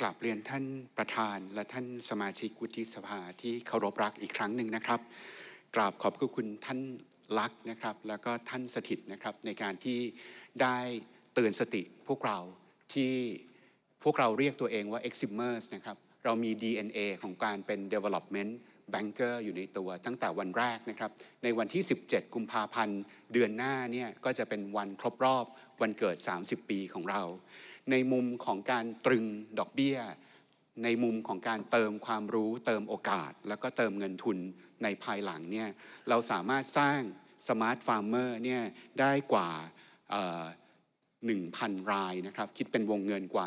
กลับเรียนท่านประธานและท่านสมาชิกวุฒิสภาที่เคารพรักอีกครั้งหนึ่งนะครับ กราบขอบคุณท่านลักษ์นะครับ แล้วก็ท่านสถิตนะครับ ในการที่ได้เตือนสติพวกเราที่พวกเราเรียกตัวเองว่า Eximers นะครับเรามี DNA ของการเป็น Development Banker อยู่ในตัวตั้งแต่วันแรกนะครับ ในวันที่ 17 กุมภาพันธ์เดือนหน้าเนี่ยก็จะเป็นวันครบรอบวันเกิด 30 ปีของเราในมุมของการตรึงดอกเบี้ยในมุมของการเติมความรู้เติมโอกาส แล้วก็เติมเงินทุนในภายหลังเนี่ยเราสามารถสร้างสมาร์ทฟาร์มเมอร์เนี่ยได้กว่า1,000รายนะครับคิดเป็นวงเงินกว่า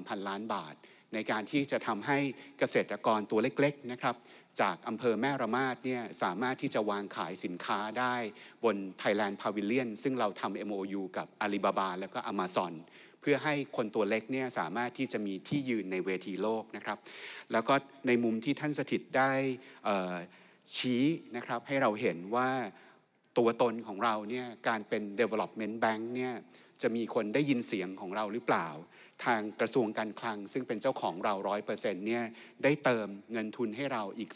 13,000 ล้านบาท ในการที่จะทำให้เกษตรกรตัวเล็กๆนะครับจากอำเภอแม่ระมาดเนี่ยสามารถที่จะวางขายสินค้าได้บน Thailand Pavilion ซึ่งเราทำ MOU กับ Alibaba แล้วก็ Amazon พื่อให้คนตัวเล็กเนี่ยสามารถที่จะมีที่ยืนในเวทีโลกนะครับแล้วก็ในมุมที่ท่านสถิตได้ชี้นะครับให้เราเห็นว่าตัวตนของเราเนี่ยการเป็น development bank เนี่ยจะมีคนได้ยินเสียงของเราหรือเปล่า ทางกระทรวงการคลังซึ่งเป็นเจ้าของเราร้อยเปอร์เซ็นต์เนี่ยได้เติมเงินทุนให้เราอีก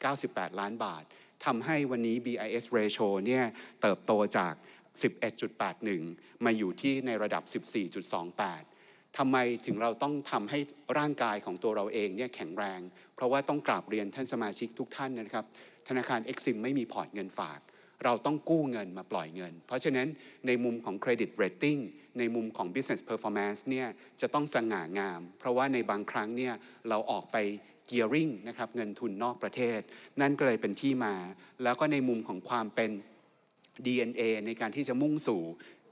4,198 ล้านบาททำให้วันนี้ BIS ratio เนี่ยเติบโตจาก11.81 มาอยู่ที่ในระดับ 14.28ทำไมถึงเราต้องทำให้ร่างกายของตัวเราเองเนี่ยแข็งแรง เพราะว่าต้องกราบเรียนท่านสมาชิกทุกท่านนะครับ ธนาคารเอ็กซิมไม่มีพอร์ตเงินฝาก เราต้องกู้เงินมาปล่อยเงิน เพราะฉะนั้นในมุมของเครดิตเรตติ้ง ในมุมของ Business Performance เนี่ยจะต้องสง่างามเพราะว่าในบางครั้งเนี่ยเราออกไปเกียริงนะครับเงินทุนนอกประเทศ นั่นก็เลยเป็นที่มา แล้วก็ในมุมของความเป็น DNA ในการที่จะมุ่งสู่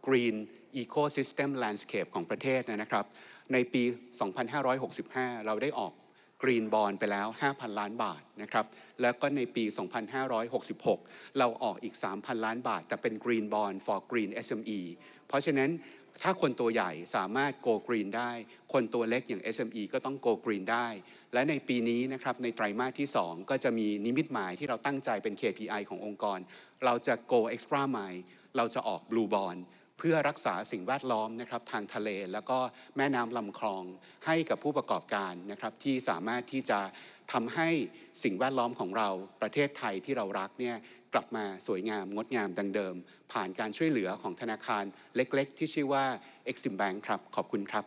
Green Ecosystem Landscape ของประเทศนะครับ ในปี 2565 เราได้ออกกรีนบอลไปแล้ว 5,000 ล้านบาทนะครับ แล้วก็ในปี 2566 เราออกอีก 3,000 ล้านบาท แต่เป็นกรีนบอล for green SME เพราะฉะนั้นถ้าคนตัวใหญ่สามารถโกกรีนได้ คนตัวเล็กอย่าง SME ก็ต้องโกกรีนได้ และในปีนี้นะครับในไตรามาสที่ 2 ก็จะมีนิมิตหมายที่เราตั้งใจเป็น KPI ขององค์กร เราจะ go extra mile เราจะออก blue bond พื่อรักษาสิ่งแวดล้อมนะครับ ทางทะเล แล้วก็แม่น้ำลำคลองให้กับผู้ประกอบการนะครับ ที่สามารถที่จะทำให้สิ่งแวดล้อมของเราประเทศไทยที่เรารักเนี่ยกลับมาสวยงาม งดงามดังเดิม ผ่านการช่วยเหลือของธนาคารเล็ก ๆ ที่ชื่อว่า Exim Bank ครับ ขอบคุณครับ